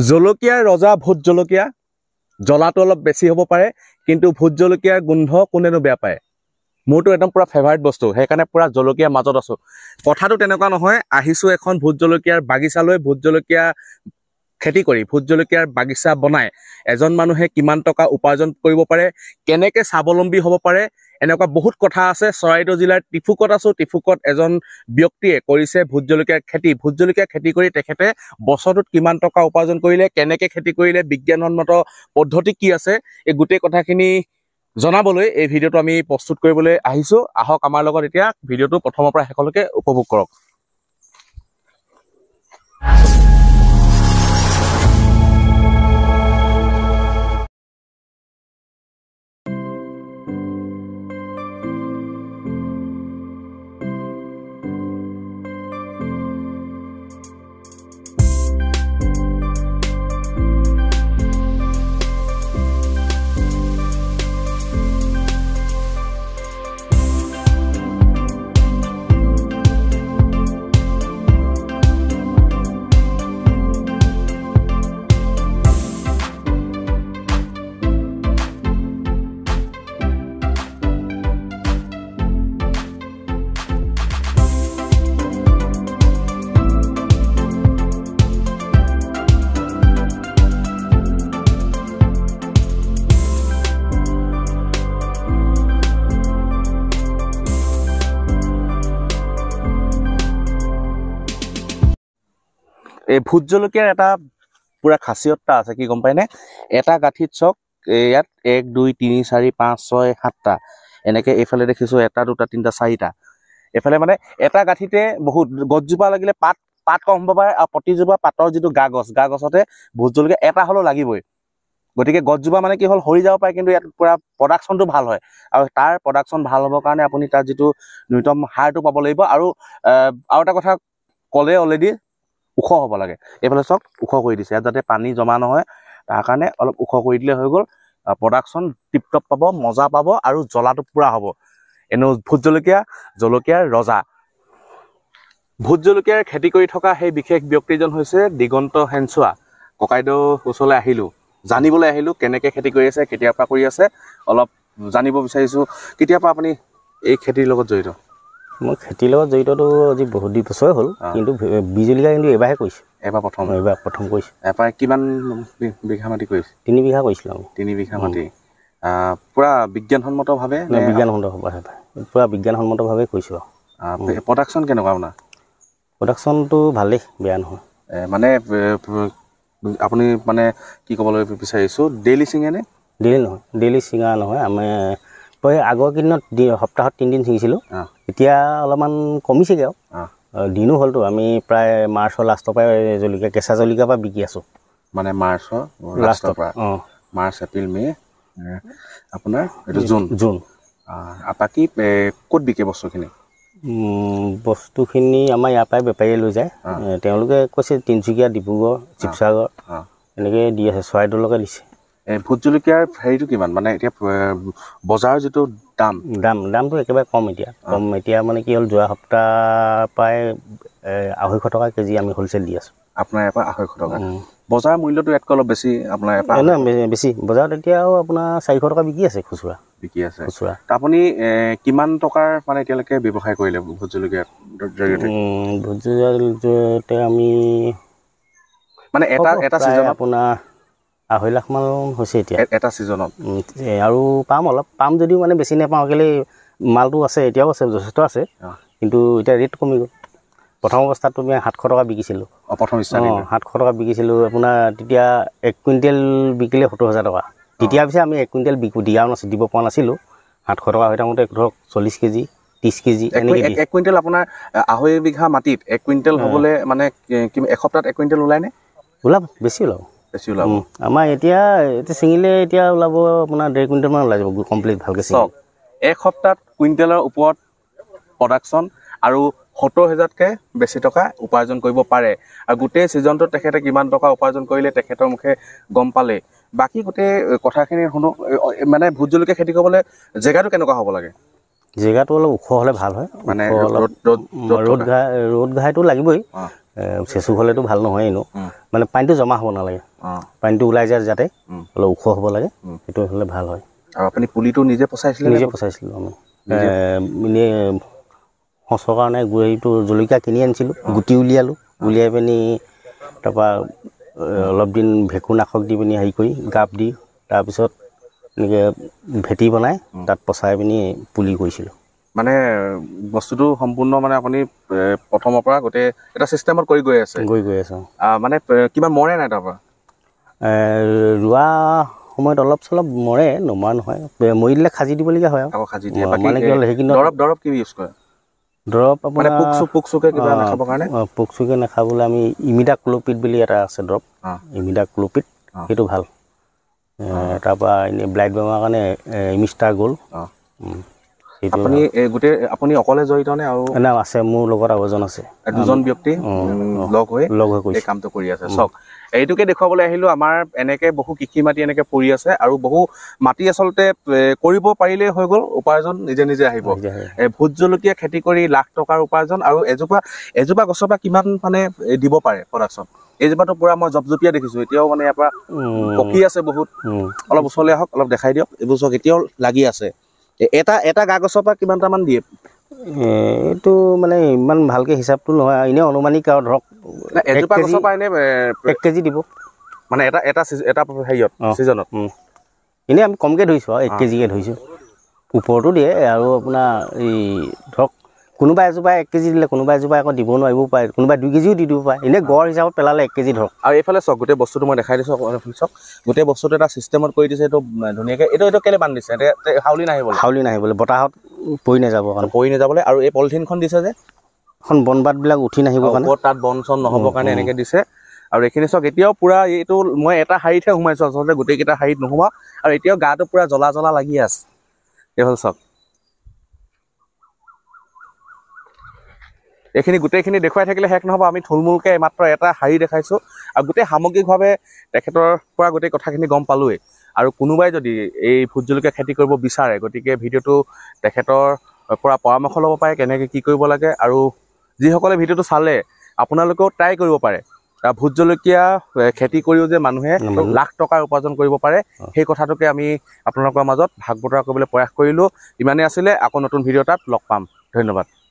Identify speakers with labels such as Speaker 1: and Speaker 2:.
Speaker 1: জলকীয়াৰ ৰজা ভোট জলকীয়া জ্বলাটো অলপ বেছি হ'ব পাৰে কিন্তু ভোট জলকীয়াৰ গোন্ধ কোনেনো বেয়া পায় মোৰতো একদম পুৰা ফেভাৰেট বস্তু সেইকাৰণে পুৰা জলকীয়াৰ মাজত আছোঁ কথাটো তেনেকুৱা নহয় আহিছোঁ এখন ভোট জলকীয়াৰ বাগিচালৈ ভোট জলকীয়া খেতি কৰি ভোট জলকীয়াৰ বাগিচা বনাই এজন মানুহে কিমান টকা উপাৰ্জন কৰিব পাৰে কেনেকৈ স্বাৱলম্বী হ'ব পাৰে এনেকুৱা বহুত কথা আছে চৰাইদেউ জিলাৰ টিফুকত আছোঁ টিফুকত এজন ব্যক্তিয়ে কৰিছে ভোট জলকীয়াৰ খেতি ভোট জলকীয়া খেতি কৰি তেখেতে বছৰটোত কিমান টকা উপাৰ্জন কৰিলে কেনেকৈ খেতি কৰিলে বিজ্ঞানসন্মত পদ্ধতি কি আছে এই গোটেই কথাখিনি জনাবলৈ এই ভিডিঅ'টো আমি প্ৰস্তুত কৰিবলৈ আহিছোঁ আহক আমাৰ লগত এতিয়া ভিডিঅ'টো প্ৰথমৰ পৰা শেষলৈকে উপভোগ কৰক এই ভোট জলকীয়াৰ এটা পূৰা খাচিয়তা আছে কি গম পাইনে এটা গাঁঠিত চক ইয়াত এক দুই তিনি চাৰি পাঁচ ছয় সাতটা এনেকৈ এইফালে দেখিছোঁ এটা দুটা তিনিটা চাৰিটা এইফালে মানে এটা গাঁঠিতে বহুত গছজোপা লাগিলে পাত পাত কম হ'ব পাৰে আৰু প্ৰতিজোপা পাতৰ যিটো গা গছ গা গছতে ভোট জলকীয়া এটা হ'লেও লাগিবই গতিকে গছজোপা মানে কি হ'ল সৰি যাব পাৰে কিন্তু ইয়াত পূৰা প্ৰডাকশ্যনটো ভাল হয় আৰু তাৰ প্ৰডাকশ্যন ভাল হ'বৰ কাৰণে আপুনি তাৰ যিটো ন্যূনতম সাৰটো পাব লাগিব আৰু আৰু এটা কথা ক'লে অলৰেডি ওখ হ'ব লাগে এইফালে চাওক ওখ কৰি দিছে ইয়াত যাতে পানী জমা নহয় তাৰ কাৰণে অলপ ওখ কৰি দিলে হৈ গ'ল প্ৰডাকশ্যন টিপ টপ পাব মজা পাব আৰু জ্বলাটো পূৰা হ'ব এনেও ভোট জলকীয়া জলকীয়াৰ ৰজা ভোট জলকীয়াৰ খেতি কৰি থকা সেই বিশেষ ব্যক্তিজন হৈছে দিগন্ত হেনচুৱা ককাইদেউ ওচৰলৈ আহিলোঁ জানিবলৈ আহিলোঁ কেনেকৈ খেতি কৰি আছে কেতিয়াৰ পৰা কৰি আছে অলপ জানিব বিচাৰিছোঁ কেতিয়াৰ পৰা আপুনি এই খেতিৰ লগত জড়িত
Speaker 2: মই খেতিৰ লগত জড়িতটো আজি বহুত বছৰে হ'ল কিন্তু বিজুলিকা কিন্তু এবাৰহে কৰিছে এবাৰ প্ৰথম এবাৰ প্ৰথম কৰিছে এবাৰ কিমান বিঘা মাটি কৰিছে তিনি বিঘা কৰিছিলোঁ আমি তিনি বিঘা মাটি পূৰা বিজ্ঞানসন্মতভাৱে বিজ্ঞানসন্মতভাৱে পূৰা বিজ্ঞানসন্মতভাৱে কৰিছোঁ আৰু প্ৰডাকশ্যন কেনেকুৱা আপোনাৰ প্ৰডাকশ্যনটো ভালেই বেয়া নহয় মানে
Speaker 1: আপুনি মানে কি ক'বলৈ বিচাৰিছোঁ ডেইলি চিঙেনে
Speaker 2: ডেইলি নহয় ডেইলি চিঙা নহয় আমি মই আগৰ কেইদিনত সপ্তাহত তিনিদিন ছিঙিছিলোঁ এতিয়া অলপমান কমিছেগৈ আৰু দিনো হ'লতো আমি প্ৰায় মাৰ্চৰ লাষ্টৰ পৰাই জলকীয়া কেঁচা জলকীয়া পৰা বিকি আছোঁ মানে মাৰ্চৰ লাষ্টৰ পৰা অঁ মাৰ্চ এপ্ৰিল মে' আপোনাৰ
Speaker 1: এইটো জুন জুন বাকী ক'ত বিকে বস্তুখিনি
Speaker 2: বস্তুখিনি আমাৰ ইয়াৰ পৰাই বেপাৰীয়ে লৈ যায় তেওঁলোকে কৈছে তিনিচুকীয়া ডিব্ৰুগড় শিৱসাগৰ এনেকৈ দি আছে চৰাইদেউলৈকে দিছে ভোট জলকীয়াৰ হেৰিটো কিমান মানে এতিয়া বজাৰৰ যিটো দাম দাম দামটো একেবাৰে কম এতিয়া কম এতিয়া মানে কি হ'ল যোৱা সপ্তাহ প্ৰায় আঢ়ৈশ টকা কেজি আমি হ'লচেল দি আছোঁ আপোনাৰ ইয়াৰ পৰা আঢ়ৈশ টকা
Speaker 1: বজাৰ মূল্যটো ইয়াতকৈ অলপ বেছি আপোনাৰ ইয়াৰ
Speaker 2: পৰা বেছি বজাৰত এতিয়াও আপোনাৰ চাৰিশ টকা বিকি আছে খুচুৰা বিকি আছে খুচুৰা
Speaker 1: আপুনি কিমান টকাৰ মানে এতিয়ালৈকে ব্যৱসায় কৰিলে ভোট জলকীয়াৰ জৰিয়তে
Speaker 2: ভোট জলকীয়াৰ জৰিয়তে আমি
Speaker 1: মানে এটা এটা
Speaker 2: আপোনাৰ আঢ়ৈ লাখ মান হৈছে এতিয়া এটা ছিজনত আৰু পাম অলপ পাম যদিও মানে বেছি নাপাওঁ কেলৈ মালটো আছে এতিয়াও আছে যথেষ্ট আছে কিন্তু এতিয়া ৰেট কমি গ'ল প্ৰথম অৱস্থাত তুমি সাতশ টকা বিকিছিলোঁ প্ৰথম অঁ সাতশ টকা বিকিছিলোঁ আপোনাৰ তেতিয়া এক কুইণ্টেল বিকিলে সত্তৰ হাজাৰ টকা তেতিয়া পিছে আমি এক কুইণ্টেল বিকো দিয়া নাছিল দিব পৰা নাছিলোঁ সাতশ টকা হৈ থাকোঁতে ধৰক চল্লিছ কেজি ত্ৰিছ কেজি এনেকৈ
Speaker 1: এক কুইণ্টেল আপোনাৰ আঢ়ৈ বিঘা মাটিত এক কুইণ্টেল হ'বলৈ মানে
Speaker 2: এসপ্তাহত এক কুইণ্টেল নে ওলাব বেছি ওলাব বেছি ওলাব আমাৰ এতিয়া এতিয়া ছিঙিলে এতিয়া ওলাব আপোনাৰ ডেৰ কুইণ্টেলমান ওলাই যাব কমপ্লিট ভালকৈ চাওক
Speaker 1: এসপ্তাহত কুইণ্টেলৰ ওপৰত প্ৰডাকশ্যন আৰু সত্তৰ হেজাৰতকৈ বেছি টকা উপাৰ্জন কৰিব পাৰে আৰু গোটেই ছিজনটোত তেখেতে কিমান টকা উপাৰ্জন কৰিলে তেখেতৰ মুখে গম পালে বাকী গোটেই কথাখিনি শুনো মানে ভোট জলকীয়া খেতি কৰিবলৈ জেগাটো কেনেকুৱা হ'ব লাগে
Speaker 2: জেগাটো অলপ ওখ হ'লে ভাল হয় মানে ৰ'দ ঘাই ৰ'দ ঘাইটো লাগিবই চেচু হ'লেতো ভাল নহয় এনেও মানে পানীটো জমা হ'ব নালাগে পানীটো ওলাই যায় যাতে অলপ ওখ হ'ব লাগে সেইটো হ'লে ভাল হয় আৰু
Speaker 1: আপুনি পুলিটো নিজে পচাইছিলে নিজে
Speaker 2: পচাইছিলোঁ আমি এনেই সঁচৰ কাৰণে গুৰিটো জলকীয়া কিনি আনিছিলোঁ গুটি উলিয়ালোঁ উলিয়াই পিনি তাৰপৰা অলপ দিন ভেকুনাশক দি পিনি হেৰি কৰি গাপ দি তাৰপিছত এনেকৈ ভেটি বনাই তাত পচাই পিনি পুলি কৰিছিলোঁ
Speaker 1: মানে বস্তুটো সম্পূৰ্ণ মানে আপুনি প্ৰথমৰ পৰা গোটেই এটা চিষ্টেমত কৰি গৈ আছে গৈ গৈ আছে মানে কিবা মৰে নাই তাৰপৰা
Speaker 2: ৰোৱা সময়ত অলপ চলপ মৰে নমৰা নহয় মৰি দিলে খাজি দিবলগীয়া হয় আৰু খাজি দিয়ে দৰৱ
Speaker 1: দৰৱ কি ইউজ কৰে
Speaker 2: দৰৱ মানে পোক চোক পোক চোকে কিবা নাখাবৰ কাৰণে পোক চোকে নাখাবলৈ আমি ইমিডা ক্লোপিট বুলি এটা আছে দৰৱ ইমিডা ক্লোপিট সেইটো ভাল তাৰপৰা এনেই ব্লাইট বেমাৰৰ কাৰণে ইমিষ্টাৰ গ'ল আপুনি
Speaker 1: গোটেই আপুনি অকলে জড়িত নে আৰু
Speaker 2: আছে মোৰ লগত আৰু এজন আছে দুজন ব্যক্তি লগ হৈ লগ হৈ কৰি কামটো কৰি আছে চাওক
Speaker 1: এইটোকে দেখুৱাবলৈ আহিলো আমাৰ এনেকে বহু কৃষি মাটি এনেকৈ পৰি আছে আৰু বহু মাটি আচলতে কৰিব পাৰিলেই হৈ গ'ল উপাৰ্জন নিজে নিজে আহিব ভোট জলকীয়া খেতি কৰি লাখ টকাৰ উপাৰ্জন আৰু এজোপা এজোপা গছৰ পৰা কিমান মানে দিব পাৰে প্ৰডাকশ্যন এইজোপাটো পূৰা মই জপজপিয়া দেখিছো এতিয়াও মানে ইয়াৰ পৰা পকি আছে বহুত অলপ ওচৰলৈ আহক অলপ দেখাই দিয়ক এইবোৰ চাওক এতিয়াও লাগি আছে এটা এটা গা গছৰ পৰা কিমানটামান দিয়ে
Speaker 2: এইটো মানে ইমান ভালকৈ হিচাপটো নহয় এনেই অনুমানিক আৰু ধৰক
Speaker 1: এনেই এক কেজি দিব মানে এটা এটা এটা হেৰিয়ত ছিজনত
Speaker 2: এনেই আমি কমকৈ ধৰিছোঁ আৰু এক কেজিকৈ ধৰিছোঁ ওপৰতো দিয়ে আৰু আপোনাৰ এই ধৰক কোনোবা এজোপা এক কেজি দিলে কোনোবা এজোপা আকৌ দিব নোৱাৰিবও পাৰে কোনোবাই দুই কেজিও দি দিব পাৰে এনেই গড় হিচাপত পেলালে এক কেজি ধৰক আৰু এইফালে
Speaker 1: চাওক গোটেই বস্তুটো মই দেখাই দিছোঁ এইফালে চাওক গোটেই বস্তুটো এটা ছিষ্টেমত কৰি দিছে এইটো ধুনীয়াকৈ এইটো এইটো কেলে বান্ধি দিছে হাউলি নাহিবলৈ হাউলি নাহিবলৈ বতাহত পৰি নাযাব কাৰণে পৰি নাযাবলৈ আৰু এই পলিথিনখন দিছে যে
Speaker 2: এখন বনবাদবিলাক উঠি নাহিব কাৰণে
Speaker 1: তাত বন চন নহ'বৰ কাৰণে এনেকৈ দিছে আৰু এইখিনি চাওক এতিয়াও পূৰা এইটো মই এটা শাৰীতহে সোমাইছোঁ আচলতে গোটেইকেইটা শাৰীত নোসোমাওঁ আৰু এতিয়াও গাটো পূৰা জ্বলা জ্বলা লাগি আছে এইফালে চাওক এইখিনি গোটেইখিনি দেখুৱাই থাকিলে শেষ নহ'ব আমি থুলমূলকৈ মাত্ৰ এটা শাৰী দেখাইছোঁ আৰু গোটেই সামগ্ৰিকভাৱে তেখেতৰ পৰা গোটেই কথাখিনি গম পালোঁৱেই আৰু কোনোবাই যদি এই ভোট জলকীয়া খেতি কৰিব বিচাৰে গতিকে ভিডিঅ'টো তেখেতৰ পৰা পৰামৰ্শ ল'ব পাৰে কেনেকৈ কি কৰিব লাগে আৰু যিসকলে ভিডিঅ'টো চালে আপোনালোকেও ট্ৰাই কৰিব পাৰে ভোট জলকীয়া খেতি কৰিও যে মানুহে লাখ টকাৰ উপাৰ্জন কৰিব পাৰে সেই কথাটোকে আমি আপোনালোকৰ মাজত ভাগ বতৰা কৰিবলৈ প্ৰয়াস কৰিলোঁ ইমানেই আছিলে আকৌ নতুন ভিডিঅ' এটাত লগ পাম ধন্যবাদ